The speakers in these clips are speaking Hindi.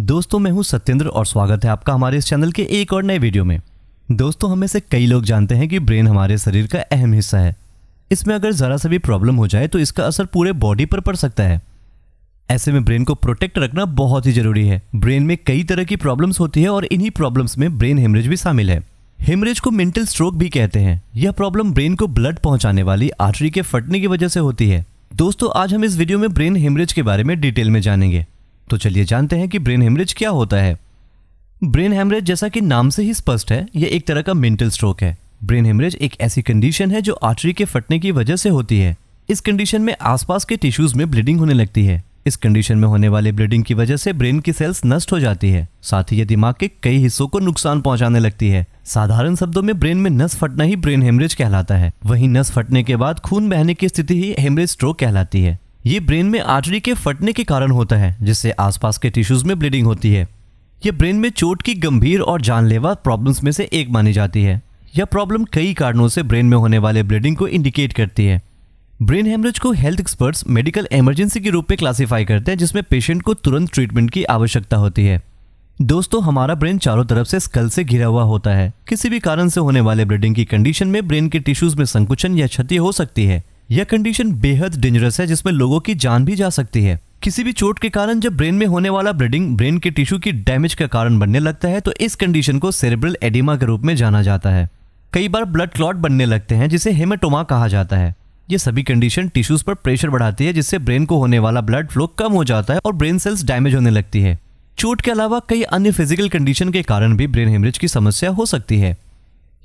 दोस्तों मैं हूं सत्येंद्र और स्वागत है आपका हमारे इस चैनल के एक और नए वीडियो में दोस्तों हमें से कई लोग जानते हैं कि ब्रेन हमारे शरीर का अहम हिस्सा है इसमें अगर ज़रा सा भी प्रॉब्लम हो जाए तो इसका असर पूरे बॉडी पर पड़ सकता है ऐसे में ब्रेन को प्रोटेक्ट रखना बहुत ही ज़रूरी है ब्रेन में कई तरह की प्रॉब्लम्स होती है और इन्हीं प्रॉब्लम्स में ब्रेन हेमरेज भी शामिल है हेमरेज को मेंटल स्ट्रोक भी कहते हैं यह प्रॉब्लम ब्रेन को ब्लड पहुंचाने वाली आर्टरी के फटने की वजह से होती है दोस्तों आज हम इस वीडियो में ब्रेन हेमरेज के बारे में डिटेल में जानेंगे तो चलिए जानते हैं कि ब्रेन हेमरेज क्या होता है ब्रेन हेमरेज जैसा कि नाम से ही स्पष्ट है यह एक तरह का मेंटल स्ट्रोक है ब्रेन हेमरेज एक ऐसी कंडीशन है जो आर्टरी के फटने की वजह से होती है इस कंडीशन में आसपास के टिश्यूज में ब्लीडिंग होने लगती है इस कंडीशन में होने वाले ब्लीडिंग की वजह से ब्रेन की सेल्स नष्ट हो जाती है साथ ही ये दिमाग के कई हिस्सों को नुकसान पहुंचाने लगती है साधारण शब्दों में ब्रेन में नस फटना ही ब्रेन हेमरेज कहलाता है वहीं नस फटने के बाद खून बहने की स्थिति ही हेमरेज स्ट्रोक कहलाती है ये ब्रेन में आर्टरी के फटने के कारण होता है जिससे आसपास के टिश्यूज में ब्लीडिंग होती है यह ब्रेन में चोट की गंभीर और जानलेवा प्रॉब्लम्स में से एक मानी जाती है यह प्रॉब्लम कई कारणों से ब्रेन में होने वाले ब्लीडिंग को इंडिकेट करती है ब्रेन हेमरेज को हेल्थ एक्सपर्ट्स मेडिकल इमरजेंसी के रूप में क्लासिफाई करते हैं जिसमें पेशेंट को तुरंत ट्रीटमेंट की आवश्यकता होती है दोस्तों हमारा ब्रेन चारों तरफ से स्कल से घिरा हुआ होता है किसी भी कारण से होने वाले ब्लीडिंग की कंडीशन में ब्रेन के टिश्यूज में संकुचन या क्षति हो सकती है यह कंडीशन बेहद डेंजरस है जिसमें लोगों की जान भी जा सकती है किसी भी चोट के कारण जब ब्रेन में होने वाला ब्लीडिंग ब्रेन के टिश्यू की डैमेज का कारण बनने लगता है तो इस कंडीशन को सेरेब्रल एडिमा के रूप में जाना जाता है कई बार ब्लड क्लॉट बनने लगते हैं जिसे हेमेटोमा कहा जाता है ये सभी कंडीशन टिश्यूज पर प्रेशर बढ़ाती है जिससे ब्रेन को होने वाला ब्लड फ्लो कम हो जाता है और ब्रेन सेल्स डैमेज होने लगती है चोट के अलावा कई अन्य फिजिकल कंडीशन के कारण भी ब्रेन हेमरेज की समस्या हो सकती है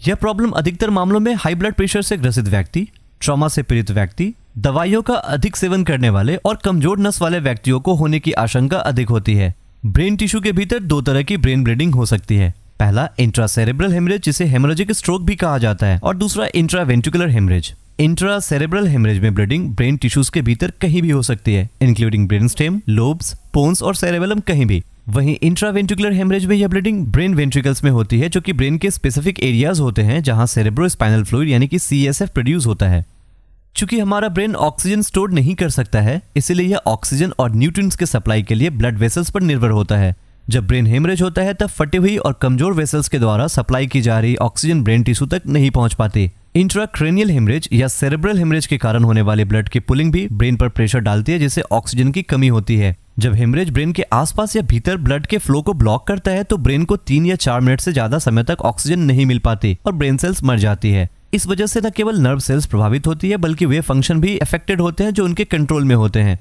यह प्रॉब्लम अधिकतर मामलों में हाई ब्लड प्रेशर से ग्रसित व्यक्ति ट्रॉमा से पीड़ित व्यक्ति दवाइयों का अधिक सेवन करने वाले और कमजोर नस वाले व्यक्तियों को होने की आशंका अधिक होती है ब्रेन टिश्यू के भीतर दो तरह की ब्रेन ब्लीडिंग हो सकती है पहला इंट्रासेरेब्रल हेमरेज जिसे हेमोरेजिक स्ट्रोक भी कहा जाता है और दूसरा intraventricular haemorrhage intra cerebral haemorrhage में ब्लीडिंग ब्रेन टिश्यूज के भीतर कहीं भी हो सकती है including brain stem lobes pons और सेरेबेलम कहीं भी वहीं इंट्रावेंट्रिकुलर हेमरेज में यह ब्लीडिंग ब्रेन वेंट्रिकल्स में होती है जो कि ब्रेन के स्पेसिफिक एरियाज होते हैं जहां सेरेब्रो स्पाइनल फ्लूड यानी कि सी प्रोड्यूस होता है चूंकि हमारा ब्रेन ऑक्सीजन स्टोर नहीं कर सकता है इसीलिए यह ऑक्सीजन और न्यूट्रिएंट्स के सप्लाई के लिए ब्लड वेसल्स पर निर्भर होता है जब ब्रेन हेमरेज होता है तब फटी हुई और कमजोर वेसल्स के द्वारा सप्लाई की जा रही ऑक्सीजन ब्रेन टिश्यू तक नहीं पहुंच पाती इंट्राक्रेनियल हेमरेज या सेरेब्रल हेमरेज के कारण होने वाले ब्लड की पुलिंग भी ब्रेन पर प्रेशर डालती है जिससे ऑक्सीजन की कमी होती है जब हेमरेज ब्रेन के आसपास या भीतर ब्लड के फ्लो को ब्लॉक करता है तो ब्रेन को तीन या चार मिनट से ज्यादा समय तक ऑक्सीजन नहीं मिल पाती और ब्रेन सेल्स मर जाती है इस वजह से न केवल नर्व सेल्स प्रभावित होती है बल्कि वे फंक्शन भी अफेक्टेड होते हैं जो उनके कंट्रोल में होते हैं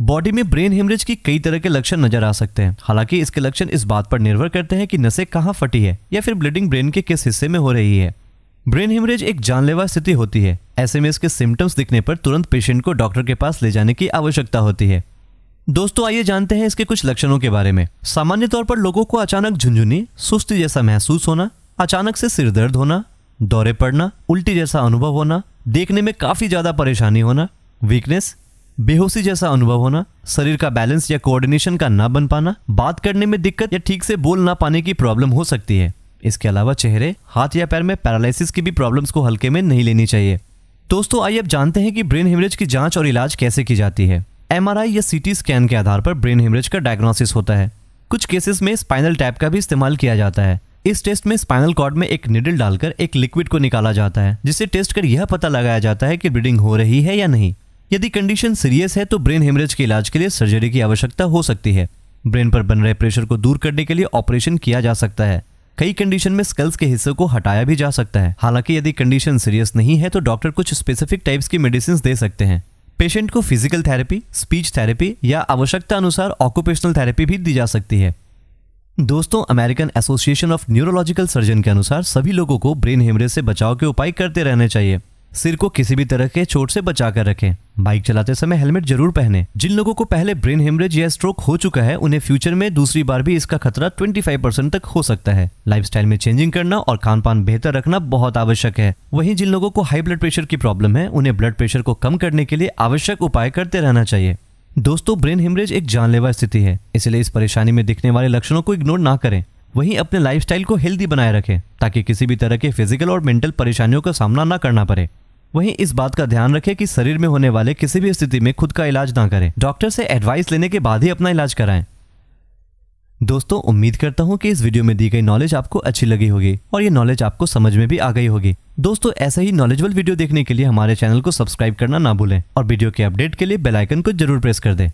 बॉडी में ब्रेन हेमरेज की कई तरह के लक्षण नजर आ सकते हैं हालांकि इसके लक्षण इस बात पर निर्भर करते हैं कि नसें कहाँ फटी है या फिर ब्लीडिंग ब्रेन के किस हिस्से में हो रही है ब्रेन हेमरेज एक जानलेवा स्थिति होती है ऐसे में इसके सिम्टम्स दिखने पर तुरंत पेशेंट को डॉक्टर के पास ले जाने की आवश्यकता होती है दोस्तों आइए जानते हैं इसके कुछ लक्षणों के बारे में सामान्य तौर पर लोगों को अचानक झुंझुनी सुस्ती जैसा महसूस होना अचानक से सिर दर्द होना दौरे पड़ना उल्टी जैसा अनुभव होना देखने में काफी ज्यादा परेशानी होना वीकनेस बेहोशी जैसा अनुभव होना शरीर का बैलेंस या कोऑर्डिनेशन का ना बन पाना बात करने में दिक्कत या ठीक से बोल ना पाने की प्रॉब्लम हो सकती है इसके अलावा चेहरे हाथ या पैर में पैरालिसिस की भी प्रॉब्लम्स को हल्के में नहीं लेनी चाहिए दोस्तों आइए अब जानते हैं कि ब्रेन हेमरेज की जांच और इलाज कैसे की जाती है एम या सी स्कैन के आधार पर ब्रेन हेमरेज का डायग्नोसिस होता है कुछ केसेस में स्पाइनल टैप का भी इस्तेमाल किया जाता है इस टेस्ट में स्पाइनल कॉर्ड में एक निडल डालकर एक लिक्विड को निकाला जाता है जिसे टेस्ट कर यह पता लगाया जाता है कि ब्लीडिंग हो रही है या नहीं यदि कंडीशन सीरियस है तो ब्रेन हेमरेज के इलाज के लिए सर्जरी की आवश्यकता हो सकती है ब्रेन पर बन रहे प्रेशर को दूर करने के लिए ऑपरेशन किया जा सकता है कई कंडीशन में स्कल्स के हिस्से को हटाया भी जा सकता है हालांकि यदि कंडीशन सीरियस नहीं है तो डॉक्टर कुछ स्पेसिफिक टाइप्स की मेडिसिन दे सकते हैं पेशेंट को फिजिकल थेरेपी स्पीच थेरेपी या आवश्यकता अनुसार ऑक्यूपेशनल थेरेपी भी दी जा सकती है दोस्तों American association of neurological surgeon के अनुसार सभी लोगों को ब्रेन हेमरेज से बचाव के उपाय करते रहने चाहिए सिर को किसी भी तरह के चोट से बचा कर रखें बाइक चलाते समय हेलमेट जरूर पहने जिन लोगों को पहले ब्रेन हेमरेज या स्ट्रोक हो चुका है उन्हें फ्यूचर में दूसरी बार भी इसका खतरा 25 परसेंट तक हो सकता है लाइफस्टाइल में चेंजिंग करना और खान पान बेहतर रखना बहुत आवश्यक है वहीं जिन लोगों को हाई ब्लड प्रेशर की प्रॉब्लम है उन्हें ब्लड प्रेशर को कम करने के लिए आवश्यक उपाय करते रहना चाहिए दोस्तों ब्रेन हेमरेज एक जानलेवा स्थिति है इसलिए इस परेशानी में दिखने वाले लक्षणों को इग्नोर ना करें वहीं अपने लाइफस्टाइल को हेल्दी बनाए रखें ताकि किसी भी तरह के फिजिकल और मेंटल परेशानियों का सामना न करना पड़े वहीं इस बात का ध्यान रखें कि शरीर में होने वाले किसी भी स्थिति में खुद का इलाज ना करें डॉक्टर से एडवाइस लेने के बाद ही अपना इलाज कराएं दोस्तों उम्मीद करता हूं कि इस वीडियो में दी गई नॉलेज आपको अच्छी लगी होगी और ये नॉलेज आपको समझ में भी आ गई होगी दोस्तों ऐसे ही नॉलेजबल वीडियो देखने के लिए हमारे चैनल को सब्सक्राइब करना ना भूलें और वीडियो के अपडेट के लिए बेलाइकन को जरूर प्रेस कर दें